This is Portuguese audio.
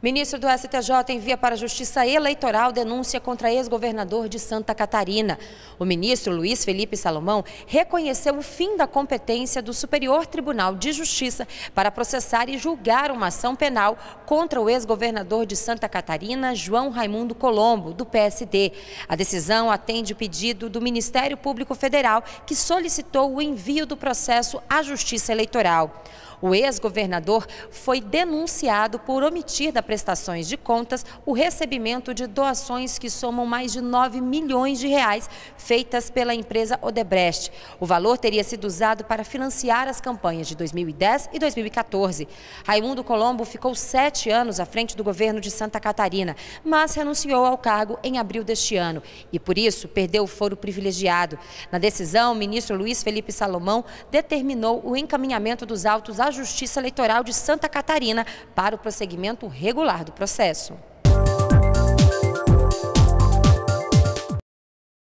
Ministro do STJ envia para a Justiça Eleitoral denúncia contra ex-governador de Santa Catarina. O ministro Luiz Felipe Salomão reconheceu o fim da competência do Superior Tribunal de Justiça para processar e julgar uma ação penal contra o ex-governador de Santa Catarina, João Raimundo Colombo, do PSD. A decisão atende o pedido do Ministério Público Federal, que solicitou o envio do processo à Justiça Eleitoral. O ex-governador foi denunciado por omitir da prestações de contas o recebimento de doações que somam mais de 9 milhões de reais feitas pela empresa Odebrecht. O valor teria sido usado para financiar as campanhas de 2010 e 2014. Raimundo Colombo ficou sete anos à frente do governo de Santa Catarina, mas renunciou ao cargo em abril deste ano e, por isso, perdeu o foro privilegiado. Na decisão, o ministro Luiz Felipe Salomão determinou o encaminhamento dos autos à Justiça Eleitoral de Santa Catarina para o prosseguimento regular do processo.